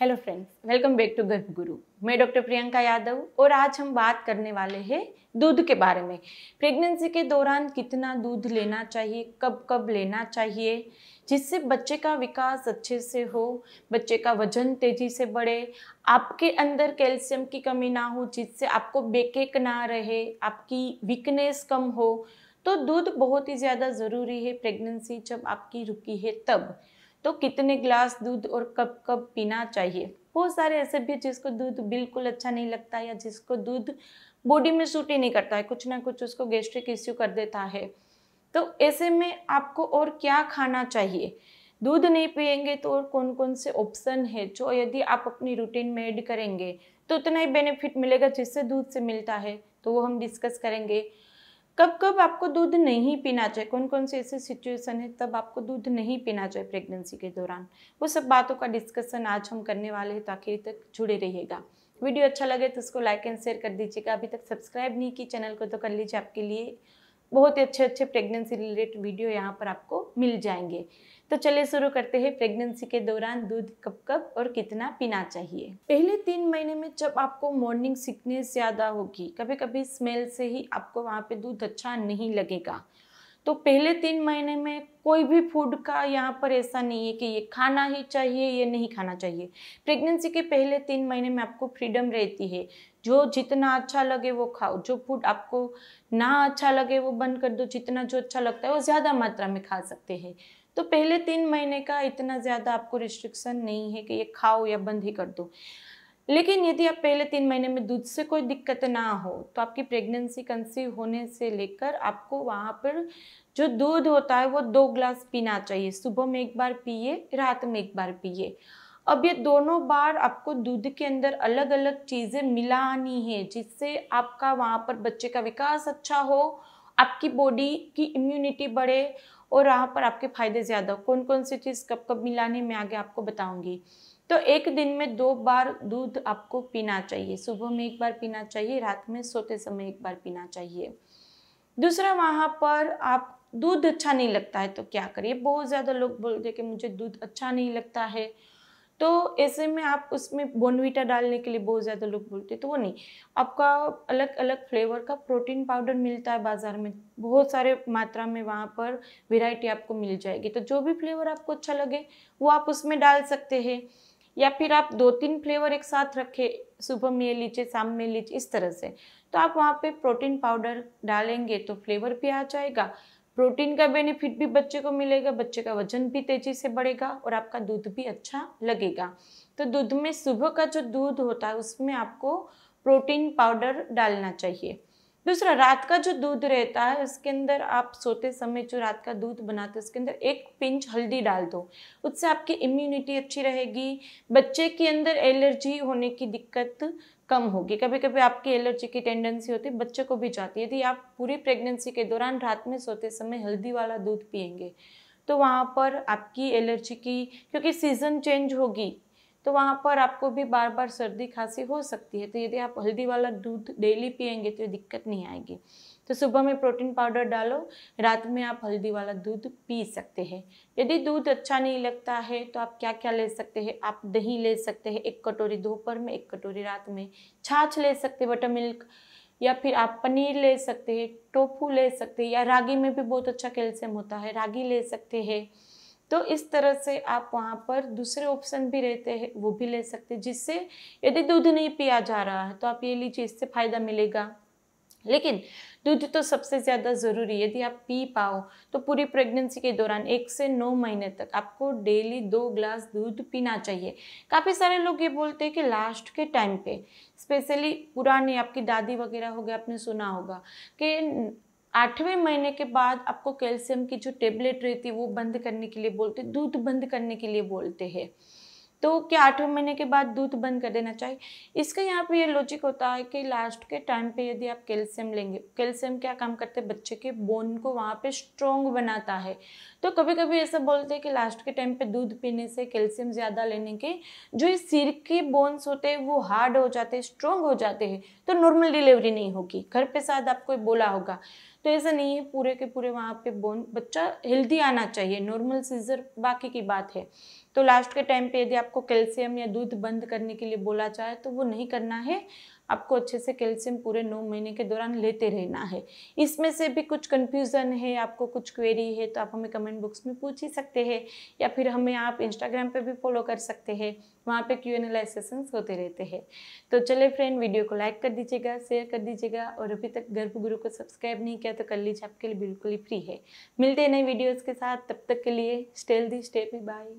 hello friends welcome back to Garbh Guru मैं doctor Priyanka Yadav और आज हम बात करने वाले हैं दूध के बारे में प्रेगनेंसी के दौरान कितना दूध लेना चाहिए कब कब लेना चाहिए जिससे बच्चे का विकास अच्छे से हो बच्चे का वजन तेज़ी से बढ़े आपके अंदर कैल्शियम की कमी ना हो जिससे आपको बेकेक ना रहे आपकी वीकनेस कम हो तो दूध बहुत ही ज़्यादा ज़रूरी है प्रेगनेंसी जब आपकी रुकी है तब तो कितने ग्लास दूध और कब कब पीना चाहिए बहुत सारे ऐसे भी जिसको दूध बिल्कुल अच्छा नहीं लगता या जिसको दूध बॉडी में सूट ही नहीं करता है कुछ ना कुछ उसको गैस्ट्रिक इश्यू कर देता है तो ऐसे में आपको और क्या खाना चाहिए दूध नहीं पिएंगे तो और कौन कौन से ऑप्शन है जो यदि आप अपनी रूटीन में ऐड करेंगे तो उतना ही बेनिफिट मिलेगा जिससे दूध से मिलता है तो वो हम डिस्कस करेंगे कब कब आपको दूध नहीं पीना चाहिए कौन कौन सी ऐसी सिचुएशन है तब आपको दूध नहीं पीना चाहिए प्रेगनेंसी के दौरान वो सब बातों का डिस्कशन आज हम करने वाले हैं तो आखिर तक जुड़े रहिएगा वीडियो अच्छा लगे तो उसको लाइक एंड शेयर कर दीजिएगा अभी तक सब्सक्राइब नहीं की चैनल को तो कर लीजिए आपके लिए बहुत ही अच्छे अच्छे प्रेगनेंसी रिलेटेड वीडियो यहाँ पर आपको मिल जाएंगे तो चलिए शुरू करते हैं प्रेगनेंसी के दौरान दूध कब कब और कितना पीना चाहिए पहले तीन महीने में जब आपको मॉर्निंग सिकनेस ज़्यादा होगी कभी कभी स्मेल से ही आपको वहाँ पे दूध अच्छा नहीं लगेगा तो पहले तीन महीने में कोई भी फूड का यहाँ पर ऐसा नहीं है कि ये खाना ही चाहिए ये नहीं खाना चाहिए प्रेगनेंसी के पहले तीन महीने में आपको फ्रीडम रहती है जो जितना अच्छा लगे वो खाओ जो फूड आपको ना अच्छा लगे वो बंद कर दो जितना जो अच्छा लगता है वो ज़्यादा मात्रा में खा सकते हैं तो पहले तीन महीने का इतना ज़्यादा आपको रिस्ट्रिक्शन नहीं है कि ये खाओ या बंद ही कर दो लेकिन यदि आप पहले तीन महीने में दूध से कोई दिक्कत ना हो तो आपकी प्रेगनेंसी कंसीव होने से लेकर आपको वहाँ पर जो दूध होता है वो दो ग्लास पीना चाहिए सुबह में एक बार पिए रात में एक बार पिए अब ये दोनों बार आपको दूध के अंदर अलग अलग चीज़ें मिलानी है जिससे आपका वहाँ पर बच्चे का विकास अच्छा हो आपकी बॉडी की इम्यूनिटी बढ़े और वहाँ पर आपके फ़ायदे ज़्यादा कौन कौन सी चीज़ कब कब मिलाने में आगे आपको बताऊँगी तो एक दिन में दो बार दूध आपको पीना चाहिए सुबह में एक बार पीना चाहिए रात में सोते समय एक बार पीना चाहिए दूसरा वहाँ पर आप दूध अच्छा नहीं लगता है तो क्या करिए बहुत ज़्यादा लोग बोलते हैं कि मुझे दूध अच्छा नहीं लगता है तो ऐसे में आप उसमें बोनविटा डालने के लिए बहुत ज़्यादा लोग बोलते हैं तो वो नहीं आपका अलग अलग फ्लेवर का प्रोटीन पाउडर मिलता है बाज़ार में बहुत सारे मात्रा में वहाँ पर वेराइटी आपको मिल जाएगी तो जो भी फ्लेवर आपको अच्छा लगे वो आप उसमें डाल सकते हैं या फिर आप दो तीन फ्लेवर एक साथ रखें सुबह में लीजिए शाम में लीजिए इस तरह से तो आप वहाँ पे प्रोटीन पाउडर डालेंगे तो फ्लेवर भी आ जाएगा प्रोटीन का बेनिफिट भी बच्चे को मिलेगा बच्चे का वजन भी तेजी से बढ़ेगा और आपका दूध भी अच्छा लगेगा तो दूध में सुबह का जो दूध होता है उसमें आपको प्रोटीन पाउडर डालना चाहिए दूसरा रात का जो दूध रहता है उसके अंदर आप सोते समय जो रात का दूध बनाते हो उसके अंदर एक पिंच हल्दी डाल दो उससे आपकी इम्यूनिटी अच्छी रहेगी बच्चे के अंदर एलर्जी होने की दिक्कत कम होगी कभी कभी आपकी एलर्जी की टेंडेंसी होती है बच्चे को भी जाती है यदि आप पूरी प्रेगनेंसी के दौरान रात में सोते समय हल्दी वाला दूध पियेंगे तो वहाँ पर आपकी एलर्जी की क्योंकि सीज़न चेंज होगी तो वहाँ पर आपको भी बार बार सर्दी खांसी हो सकती है तो यदि आप हल्दी वाला दूध डेली पियेंगे तो दिक्कत नहीं आएगी तो सुबह में प्रोटीन पाउडर डालो रात में आप हल्दी वाला दूध पी सकते हैं यदि दूध अच्छा नहीं लगता है तो आप क्या क्या ले सकते हैं आप दही ले सकते हैं एक कटोरी दोपहर में एक कटोरी रात में छाछ ले सकते हैं बटर मिल्क या फिर आप पनीर ले सकते हैं टोफू ले सकते हैं या रागी में भी बहुत अच्छा कैल्शियम होता है रागी ले सकते हैं तो इस तरह से आप वहाँ पर दूसरे ऑप्शन भी रहते हैं वो भी ले सकते जिससे यदि दूध नहीं पिया जा रहा है तो आप ये लीजिए इससे फ़ायदा मिलेगा लेकिन दूध तो सबसे ज़्यादा ज़रूरी यदि आप पी पाओ तो पूरी प्रेगनेंसी के दौरान एक से नौ महीने तक आपको डेली दो ग्लास दूध पीना चाहिए काफ़ी सारे लोग ये बोलते हैं कि लास्ट के टाइम पे स्पेशली पुरानी आपकी दादी वगैरह हो गया आपने सुना होगा कि आठवें महीने के बाद आपको कैल्शियम की जो टेबलेट रहती है वो बंद करने के लिए बोलते दूध बंद करने के लिए बोलते हैं तो क्या आठवें महीने के बाद दूध बंद कर देना चाहिए इसका यहाँ पे ये लॉजिक होता है कि लास्ट के टाइम पे यदि आप कैल्शियम लेंगे कैल्शियम क्या काम करते हैं बच्चे के बोन को वहाँ पे स्ट्रोंग बनाता है तो कभी कभी ऐसा बोलते हैं कि लास्ट के टाइम पे दूध पीने से कैल्शियम ज़्यादा लेने के जो इस सिर के बोन्स होते हैं वो हार्ड हो जाते हैं स्ट्रोंग हो जाते हैं तो नॉर्मल डिलीवरी नहीं होगी घर पर शायद आपको बोला होगा तो ऐसा नहीं है पूरे के पूरे वहाँ पे बोन बच्चा हेल्दी आना चाहिए नॉर्मल सीजर बाकी की बात है तो लास्ट के टाइम पे यदि आपको कैल्शियम या दूध बंद करने के लिए बोला जाए तो वो नहीं करना है आपको अच्छे से कैल्शियम पूरे नौ महीने के दौरान लेते रहना है इसमें से भी कुछ कन्फ्यूज़न है आपको कुछ क्वेरी है तो आप हमें कमेंट बॉक्स में पूछ ही सकते हैं या फिर हमें आप इंस्टाग्राम पर भी फॉलो कर सकते हैं वहाँ पे क्यू एन एल सेशंस होते रहते हैं तो चले फ्रेंड वीडियो को लाइक कर दीजिएगा शेयर कर दीजिएगा और अभी तक गर्भगुरु को सब्सक्राइब नहीं किया तो कर लीजिए आपके लिए बिल्कुल ही फ्री है मिलते हैं नए वीडियोज़ के साथ तब तक के लिए स्टेल दी स्टेप बाय